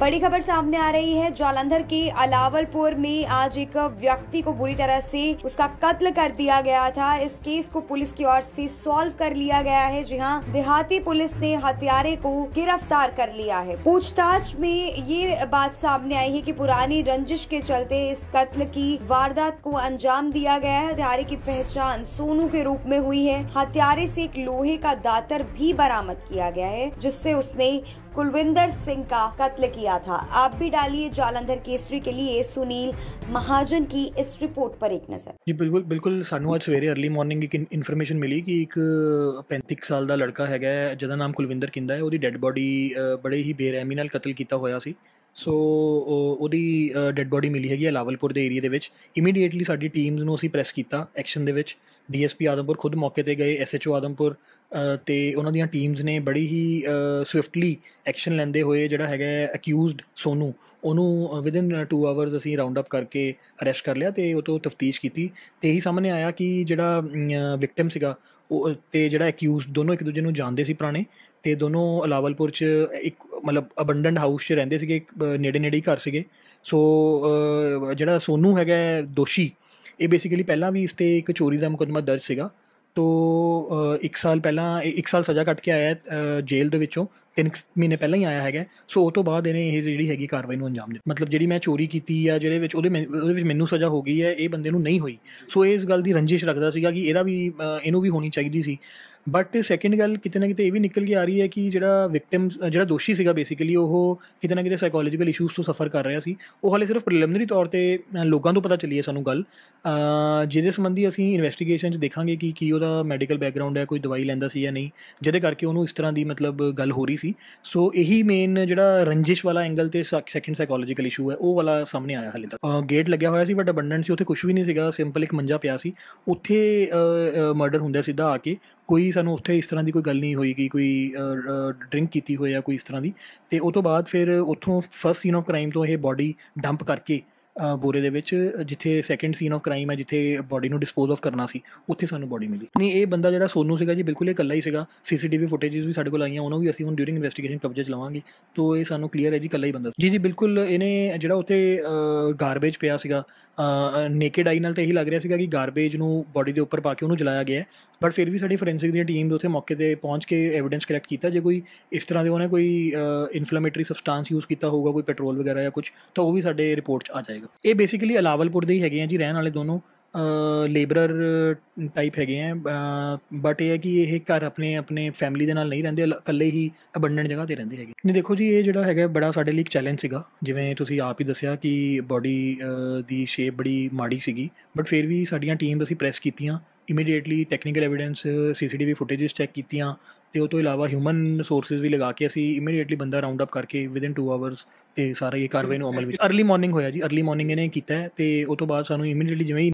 बड़ी खबर सामने आ रही है जालंधर के अलावलपुर में आज एक व्यक्ति को बुरी तरह से उसका कत्ल कर दिया गया था इस केस को पुलिस की ओर से सॉल्व कर लिया गया है जी हाँ देहाती पुलिस ने हत्यारे को गिरफ्तार कर लिया है पूछताछ में ये बात सामने आई है कि पुरानी रंजिश के चलते इस कत्ल की वारदात को अंजाम दिया गया है हत्यारे की पहचान सोनू के रूप में हुई है हत्यारे से एक लोहे का दातर भी बरामद किया गया है जिससे उसने कुलविंदर सिंह का कत्ल किया किया था आप भी डालिए जालंधर केसरी के लिए सुनील महाजन की इस रिपोर्ट पर एक नज़र ਜੀ ਬਿਲਕੁਲ ਬਿਲਕੁਲ ਸਾਨੂੰ ਅੱਜ ਸਵੇਰੇ अर्ਲੀ ਮਾਰਨਿੰਗ ਇੱਕ ਇਨਫੋਰਮੇਸ਼ਨ ਮਿਲੀ ਕਿ ਇੱਕ 35 ਸਾਲ ਦਾ ਲੜਕਾ ਹੈਗਾ ਹੈ, ਜਿਹਦਾ ਨਾਮ ਕੁਲਵਿੰਦਰ ਕਿੰਦਾ ਹੈ ਉਹਦੀ ਡੈੱਡ ਬੋਡੀ ਬੜੇ ਹੀ ਬੇਰਹਿਮੀ ਨਾਲ ਕਤਲ ਕੀਤਾ ਹੋਇਆ ਸੀ ਸੋ ਉਹ- ਉਹਦੀ ਡੈੱਡ ਬੋਡੀ ਮਿਲੀ ਹੈਗੀ ਹੈ ਲਾਵਲਪੁਰ ਦੇ ਏਰੀਆ ਦੇ ਵਿੱਚ ਇਮੀਡੀਏਟਲੀ ਸਾਡੀ ਟੀਮਸ ਨੂੰ ਅਸੀਂ ਪ੍ਰੈਸ ਕੀਤਾ ਐਕਸ਼ਨ ਦੇ ਵਿੱਚ ਡੀਐਸਪੀ ਆਦਮਪੁਰ ਖੁਦ ਮੌਕੇ ਤੇ ਗਏ ਐਸਐਚਓ ਆਦਮਪੁਰ ਤੇ ਉਹਨਾਂ ਦੀਆਂ ਟੀਮਸ ਨੇ ਬੜੀ ਹੀ ਸਵਿਫਟਲੀ ਐਕਸ਼ਨ ਲੈਂਦੇ ਹੋਏ ਜਿਹੜਾ ਹੈਗਾ ਅਕਿਊਜ਼ਡ ਸੋਨੂ ਉਹਨੂੰ ਇਨ 2 ਆਵਰਸ ਅਸੀਂ ਰਾਉਂਡ ਅਪ ਕਰਕੇ ਅਰੈਸਟ ਕਰ ਲਿਆ ਤੇ ਉਹ ਤੋਂ ਤਫਤੀਸ਼ ਕੀਤੀ ਤੇ ਹੀ ਸਾਹਮਣੇ ਆਇਆ ਕਿ ਜਿਹੜਾ ਵਿਕਟਮ ਸੀਗਾ ਉਹ ਤੇ ਜਿਹੜਾ ਅਕਿਊਜ਼ਡ ਦੋਨੋਂ ਇੱਕ ਦੂਜੇ ਨੂੰ ਜਾਣਦੇ ਸੀ ਪੁਰਾਣੇ ਤੇ ਦੋਨੋਂ ਅਲਾਵਲਪੁਰ ਚ ਇੱਕ ਮਤਲਬ ਅਬੰਡੈਂਟ ਹਾਊਸ 'ਚ ਰਹਿੰਦੇ ਸੀਗੇ ਨੇੜੇ ਨੇੜੇ ਹੀ ਘਰ ਸੀਗੇ ਸੋ ਜਿਹੜਾ ਸੋਨੂ ਹੈਗਾ ਦੋਸ਼ੀ ਇਹ ਬੇਸਿਕਲੀ ਪਹਿਲਾਂ ਵੀ ਇਸ ਤੇ ਇੱਕ ਚੋਰੀ ਦਾ ਮੁਕਦਮਾ ਦਰਜ ਸੀਗਾ ਤੋਂ ਇੱਕ ਸਾਲ ਪਹਿਲਾਂ ਇੱਕ ਸਾਲ ਸਜ਼ਾ ਕੱਟ ਕੇ ਆਇਆ ਜੇਲ੍ਹ ਦੇ ਵਿੱਚੋਂ ਤਿੰਨ ਮਹੀਨੇ ਪਹਿਲਾਂ ਹੀ ਆਇਆ ਹੈਗਾ ਸੋ ਉਹ ਤੋਂ ਬਾਅਦ ਇਹਨੇ ਇਹ ਜਿਹੜੀ ਹੈਗੀ ਕਾਰਵਾਈ ਨੂੰ ਅੰਜਾਮ ਦਿੱਤਾ ਮਤਲਬ ਜਿਹੜੀ ਮੈਂ ਚੋਰੀ ਕੀਤੀ ਆ ਜਿਹੜੇ ਵਿੱਚ ਉਹਦੇ ਉਹਦੇ ਵਿੱਚ ਮੈਨੂੰ ਸਜ਼ਾ ਹੋ ਗਈ ਹੈ ਇਹ ਬੰਦੇ ਨੂੰ ਨਹੀਂ ਹੋਈ ਸੋ ਇਹ ਇਸ ਗੱਲ ਦੀ ਰੰਜਿਸ਼ ਰੱਖਦਾ ਸੀਗਾ ਕਿ ਇਹਦਾ ਵੀ ਇਹਨੂੰ ਵੀ ਹੋਣੀ ਚਾਹੀਦੀ ਸੀ ਬਟ ਸੈਕਿੰਡ ਗੱਲ ਕਿਤੇ ਨਾ ਕਿਤੇ ਇਹ ਵੀ ਨਿਕਲ ਕੇ ਆ ਰਹੀ ਹੈ ਕਿ ਜਿਹੜਾ ਵਿਕਟਿਮ ਜਿਹੜਾ ਦੋਸ਼ੀ ਸੀਗਾ ਬੇਸਿਕਲੀ ਉਹ ਕਿਤੇ ਨਾ ਕਿਤੇ ਸਾਈਕੋਲੋਜੀਕਲ ਇਸ਼ੂਸ ਤੋਂ ਸਫਰ ਕਰ ਰਿਹਾ ਸੀ ਉਹ ਹਾਲੇ ਸਿਰਫ ਪ੍ਰੀਲਿਮਿਨਰੀ ਤੌਰ ਤੇ ਲੋਕਾਂ ਨੂੰ ਪਤਾ ਚੱਲੀ ਹੈ ਸਾਨੂੰ ਗੱਲ ਜਿਹਦੇ ਸੰਬੰਧੀ ਅਸੀਂ ਇਨਵੈਸਟੀਗੇਸ਼ਨ 'ਚ ਦੇਖਾਂਗੇ ਕਿ ਕੀ ਉਹਦਾ ਮੈਡੀਕਲ ਬੈਕਗ੍ਰਾਉਂਡ ਹੈ ਕੋਈ ਦਵਾਈ ਲੈਂਦਾ ਸੀ ਜਾਂ ਨਹੀਂ ਜਿਹਦੇ ਕਰਕੇ ਉਹਨੂੰ ਇਸ ਤਰ੍ਹਾਂ ਦੀ ਮਤਲਬ ਗੱਲ ਹੋ ਰਹੀ ਸੀ ਸੋ ਇਹੀ ਮੇਨ ਜਿਹੜਾ ਰੰਜਿਸ਼ ਵਾਲਾ ਐਂਗਲ ਤੇ ਸੈਕਿੰਡ ਸਾਈਕੋਲੋਜੀਕਲ ਇਸ਼ੂ ਹੈ ਉਹ ਵਾਲਾ ਸਾਹਮਣੇ ਆਇਆ ਹਾਲੇ ਤੱਕ ਗੇਟ ਲੱਗਿਆ ਹੋਇਆ ਸੀ ਬਟ ਅਬੰਡੈਂਟ ਸੀ ਉੱਥੇ ਕੁਝ ਵੀ ਨਹੀਂ ਸੀਗਾ ਸਿੰਪਲ ਇੱਕ ਮੰਜਾ ਪਿਆ ਸੀ ਉੱਥੇ ਮਰਡਰ ਹੁੰਦਾ ਸਿੱਧਾ ਆ ਕੇ ਕੋਈ ਕੋਈ ਸਾਨੂੰ ਉੱਥੇ ਇਸ ਤਰ੍ਹਾਂ ਦੀ ਕੋਈ ਗੱਲ ਨਹੀਂ ਹੋਈ ਕਿ ਕੋਈ ਡਰਿੰਕ ਕੀਤੀ ਆ ਕੋਈ ਇਸ ਤਰ੍ਹਾਂ ਦੀ ਤੇ ਉਸ ਤੋਂ ਬਾਅਦ ਫਿਰ ਉੱਥੋਂ ਫਸਟ ਸੀਨ ਆਫ ਕ੍ਰਾਈਮ ਤੋਂ ਇਹ ਬਾਡੀ ਡੰਪ ਕਰਕੇ ਬੋਰੇ ਦੇ ਵਿੱਚ ਜਿੱਥੇ ਸੈਕੰਡ ਸੀਨ ਆਫ ਕ੍ਰਾਈਮ ਹੈ ਜਿੱਥੇ ਬਾਡੀ ਨੂੰ ਡਿਸਪੋਜ਼ ਆਫ ਕਰਨਾ ਸੀ ਉੱਥੇ ਸਾਨੂੰ ਬਾਡੀ ਮਿਲੀ ਨਹੀਂ ਇਹ ਬੰਦਾ ਜਿਹੜਾ ਸੋਨੂ ਸੀਗਾ ਜੀ ਬਿਲਕੁਲ ਇਕੱਲਾ ਹੀ ਸੀਗਾ ਸੀਸੀਟੀਵੀ ਫੁਟੇਜਸ ਵੀ ਸਾਡੇ ਕੋਲ ਆਈਆਂ ਉਹਨਾਂ ਵੀ ਅਸੀਂ ਹੁਣ ਡਿਊਰਿੰਗ ਇਨਵੈਸਟੀਗੇਸ਼ਨ ਕਬਜ਼ੇ 'ਚ ਲਵਾਂਗੇ ਤੋਂ ਇਹ ਸਾਨੂੰ ਕਲੀਅਰ ਹੈ ਜੀ ਇਕੱਲਾ ਹੀ ਬੰਦਾ ਜੀ ਜੀ ਬਿਲਕੁਲ ਇਹਨੇ ਜਿਹੜਾ ਉੱਥੇ ਗਾਰਬੇਜ ਪਿਆ ਸੀਗਾ ਨੇਕਡ ਆਈ ਨਾਲ ਤੇ ਇਹੀ ਲੱਗ ਰਿਹਾ ਸੀਗਾ ਕਿ ਗਾਰਬੇਜ ਨੂੰ ਬਾਡੀ ਦੇ ਉੱਪਰ ਪਾ ਕੇ ਉਹਨੂੰ ਜਲਾਇਆ ਗਿਆ ਬਟ ਫਿਰ ਵੀ ਸਾਡੀ ਫੋਰੈਂਸਿਕ ਦੀ ਟੀਮ ਦੇ ਉੱਥੇ ਮੌਕੇ ਤੇ ਪਹੁੰਚ ਕੇ ਐਵੀਡੈਂਸ ਕਲੈਕਟ ਕੀਤਾ ਜੇ ਕੋਈ ਇਸ ਤਰ੍ਹਾਂ ਦੇ ਉਹਨੇ ਕੋਈ ਇਨਫਲੇਮੇਟਰੀ ਸਬਸਟੈਂਸ ਯੂਜ਼ ਕੀਤਾ ਹੋਊਗਾ ਕੋਈ ਪੈਟਰੋਲ ਵਗੈਰਾ ਜਾਂ ਕੁਝ ਤਾਂ ਉਹ ਵੀ ਸਾਡੇ ਰਿਪੋਰਟ 'ਚ ਆ ਜਾਏਗਾ ਜਾਏਗਾ ਇਹ ਬੇਸਿਕਲੀ ਅਲਾਵਲਪੁਰ ਦੇ ਹੀ ਹੈਗੇ ਆ ਜੀ ਰਹਿਣ ਵਾਲੇ ਦੋਨੋਂ ਲੇਬਰਰ ਟਾਈਪ ਹੈਗੇ ਆ ਬਟ ਇਹ ਹੈ ਕਿ ਇਹ ਘਰ ਆਪਣੇ ਆਪਣੇ ਫੈਮਿਲੀ ਦੇ ਨਾਲ ਨਹੀਂ ਰਹਿੰਦੇ ਇਕੱਲੇ ਹੀ ਅਬੰਡਨ ਜਗ੍ਹਾ ਤੇ ਰਹਿੰਦੇ ਹੈਗੇ ਨਹੀਂ ਦੇਖੋ ਜੀ ਇਹ ਜਿਹੜਾ ਹੈਗਾ ਬੜਾ ਸਾਡੇ ਲਈ ਇੱਕ ਚੈਲੰਜ ਸੀਗਾ ਜਿਵੇਂ ਤੁਸੀਂ ਆਪ ਹੀ ਦੱਸਿਆ ਕਿ ਬਾਡੀ ਦੀ ਸ਼ੇਪ ਬੜੀ ਮਾੜੀ ਸੀਗੀ ਬਟ ਫਿਰ ਵੀ ਸਾਡੀਆਂ ਟੀਮਸ ਅਸੀਂ ਪ੍ਰੈਸ ਕੀਤੀਆਂ immediately technical evidence CCTV footages check ਕੀਤੀਆਂ ਤੇ ਉਹ ਤੋਂ ਇਲਾਵਾ ਹਿਊਮਨ ਰਿਸੋਰਸਸ ਵੀ ਲਗਾ ਕੇ ਅਸੀਂ ਇਮੀਡੀਏਟਲੀ ਬੰਦਾ ਰਾਉਂਡ ਅਪ ਕਰਕੇ ਵਿਦਨ 2 ਆਵਰਸ ਤੇ ਸਾਰਾ ਇਹ ਕਾਰਵਾਈ ਨੂੰ ਅਮਲ ਵਿੱਚ अर्ਲੀ ਮਾਰਨਿੰਗ ਹੋਇਆ ਜੀ अर्ਲੀ ਮਾਰਨਿੰਗ ਇਹਨੇ ਕੀਤਾ ਤੇ ਉਹ ਤੋਂ ਬਾਅਦ ਸਾਨੂੰ ਇਮੀਡੀਏਟਲੀ ਜਿਵੇਂ